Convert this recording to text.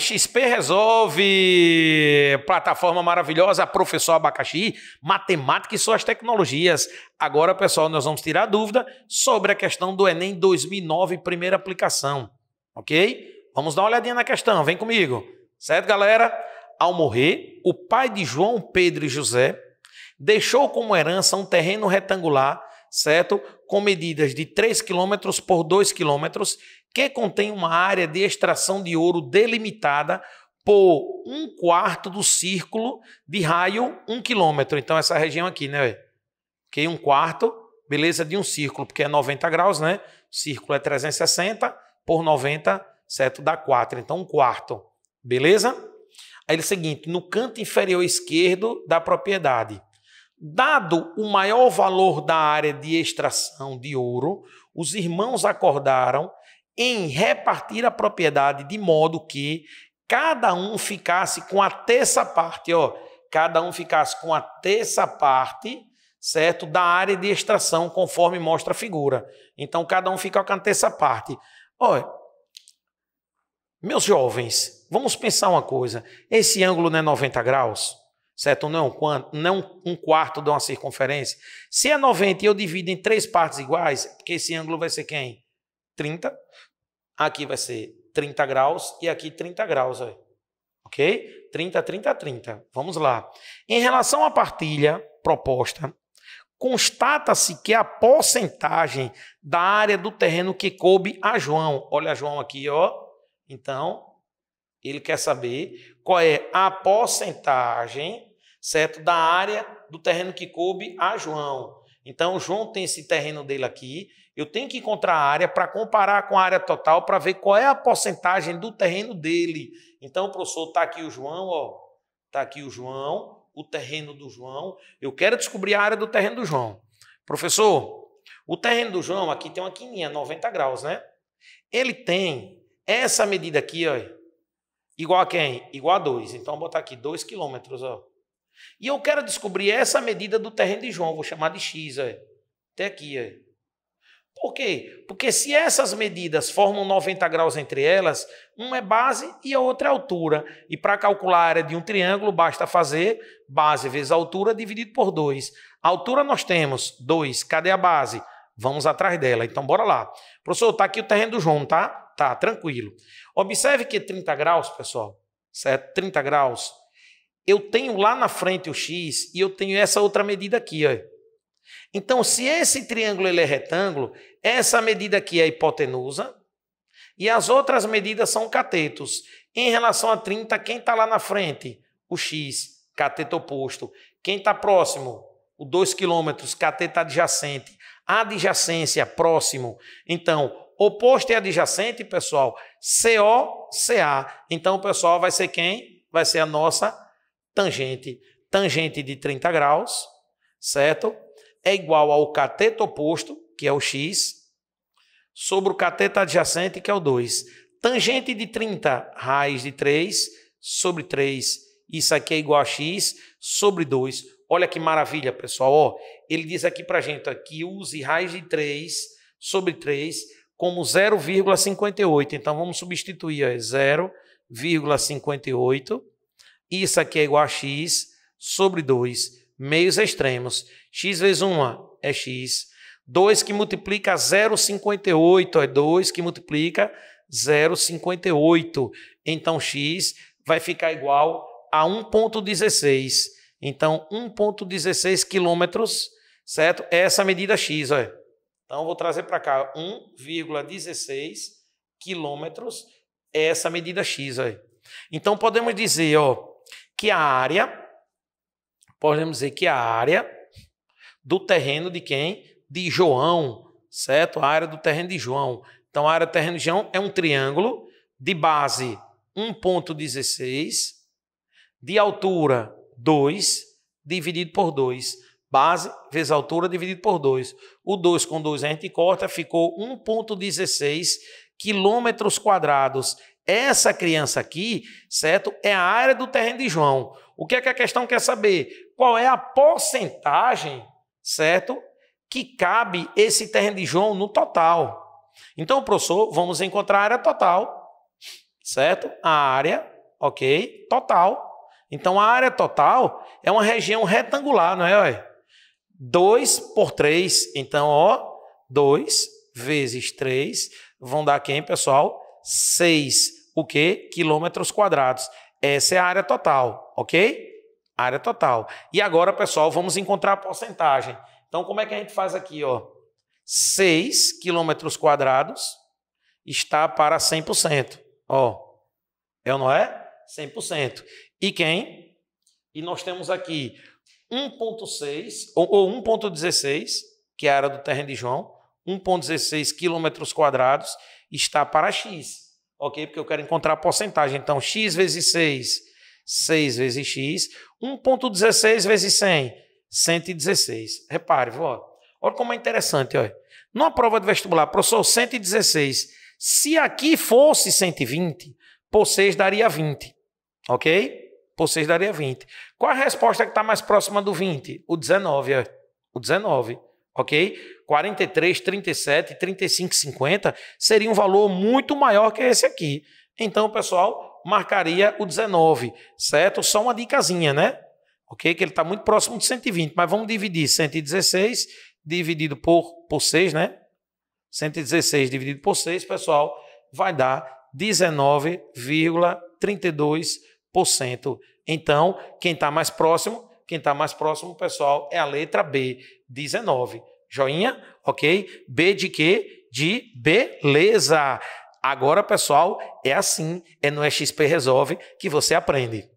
XP Resolve, plataforma maravilhosa, professor Abacaxi, matemática e suas tecnologias. Agora, pessoal, nós vamos tirar dúvida sobre a questão do Enem 2009, primeira aplicação, ok? Vamos dar uma olhadinha na questão, vem comigo. Certo, galera? Ao morrer, o pai de João, Pedro e José deixou como herança um terreno retangular certo? Com medidas de 3 km por 2 km, que contém uma área de extração de ouro delimitada por um quarto do círculo de raio 1 km. Então, essa região aqui, né? Ok, um quarto, beleza, de um círculo, porque é 90 graus, né? O círculo é 360 por 90, certo? Dá 4. Então, um quarto, beleza? Aí é o seguinte, no canto inferior esquerdo da propriedade, Dado o maior valor da área de extração de ouro, os irmãos acordaram em repartir a propriedade de modo que cada um ficasse com a terça parte, ó, cada um ficasse com a terça parte, certo, da área de extração, conforme mostra a figura. Então cada um fica com a terça parte. Olha, meus jovens, vamos pensar uma coisa. Esse ângulo não é 90 graus? certo? Não é um, quanto, não é um quarto de uma circunferência. Se é 90 e eu divido em três partes iguais, porque esse ângulo vai ser quem? 30. Aqui vai ser 30 graus e aqui 30 graus. Ó. Ok? 30, 30, 30. Vamos lá. Em relação à partilha proposta, constata-se que a porcentagem da área do terreno que coube a João. Olha João aqui, ó. Então, ele quer saber qual é a porcentagem certo? Da área do terreno que coube a João. Então, João tem esse terreno dele aqui. Eu tenho que encontrar a área para comparar com a área total para ver qual é a porcentagem do terreno dele. Então, professor, está aqui o João, ó. Está aqui o João, o terreno do João. Eu quero descobrir a área do terreno do João. Professor, o terreno do João aqui tem uma quininha, 90 graus, né? Ele tem essa medida aqui, ó. Igual a quem? Igual a 2. Então, vou botar aqui 2 quilômetros, ó. E eu quero descobrir essa medida do terreno de João, vou chamar de X, é. até aqui. Ó. É. Por quê? Porque se essas medidas formam 90 graus entre elas, uma é base e a outra é altura. E para calcular a área de um triângulo, basta fazer base vezes altura dividido por 2. altura nós temos 2. Cadê a base? Vamos atrás dela. Então, bora lá. Professor, está aqui o terreno do João, tá? Tá, tranquilo. Observe que 30 graus, pessoal, certo? 30 graus eu tenho lá na frente o x e eu tenho essa outra medida aqui. Ó. Então, se esse triângulo ele é retângulo, essa medida aqui é a hipotenusa e as outras medidas são catetos. Em relação a 30, quem está lá na frente? O x, cateto oposto. Quem está próximo? O 2 quilômetros, cateto adjacente. Adjacência, próximo. Então, oposto e adjacente, pessoal, CO, CA. Então, pessoal, vai ser quem? Vai ser a nossa tangente, tangente de 30 graus, certo? É igual ao cateto oposto, que é o x, sobre o cateto adjacente, que é o 2. Tangente de 30, raiz de 3, sobre 3, isso aqui é igual a x, sobre 2. Olha que maravilha, pessoal. Ó, ele diz aqui para a gente ó, que use raiz de 3 sobre 3 como 0,58. Então, vamos substituir 0,58 isso aqui é igual a x sobre 2, meios extremos. x vezes 1 é x. 2 que multiplica 0,58 é 2 que multiplica 0,58. Então, x vai ficar igual a 1,16. Então, 1,16 quilômetros, certo? É essa medida x, olha. Então, vou trazer para cá 1,16 quilômetros, é essa medida x, olha. Então, podemos dizer, ó, que a área, podemos dizer que a área do terreno de quem? De João, certo? A área do terreno de João. Então, a área do terreno de João é um triângulo de base 1,16, de altura 2, dividido por 2. Base vezes altura dividido por 2. O 2 com 2 a gente corta, ficou 1,16 quilômetros quadrados. Essa criança aqui, certo? É a área do terreno de João. O que é que a questão quer saber? Qual é a porcentagem, certo? Que cabe esse terreno de João no total. Então, professor, vamos encontrar a área total, certo? A área, ok, total. Então, a área total é uma região retangular, não é? 2 por 3. Então, ó, 2 vezes 3 vão dar quem, pessoal? 6 o quê? quilômetros quadrados. Essa é a área total, ok? Área total. E agora, pessoal, vamos encontrar a porcentagem. Então, como é que a gente faz aqui? Ó? 6 quilômetros quadrados está para 100%. Ó, é ou não é? 100%. E quem? E nós temos aqui 1.6 ou, 1.16, que é a área do terreno de João, 1,16 quilômetros quadrados está para x, ok? Porque eu quero encontrar a porcentagem. Então, x vezes 6, 6 vezes x. 1,16 vezes 100, 116. Repare, ó, olha como é interessante. Olha. Numa prova de vestibular, professor, 116. Se aqui fosse 120, por 6 daria 20, ok? Por 6 daria 20. Qual a resposta que está mais próxima do 20? O 19, ó. É. o 19, ok? 43, 37, 35, 50 seria um valor muito maior que esse aqui. Então, pessoal, marcaria o 19, certo? Só uma dicasinha, né? Ok? Que ele está muito próximo de 120, mas vamos dividir 116 dividido por, por 6, né? 116 dividido por 6, pessoal, vai dar 19,32%. Então, quem está mais próximo, quem está mais próximo, pessoal, é a letra B, 19. Joinha? Ok? B de quê? De beleza. Agora, pessoal, é assim, é no XP Resolve que você aprende.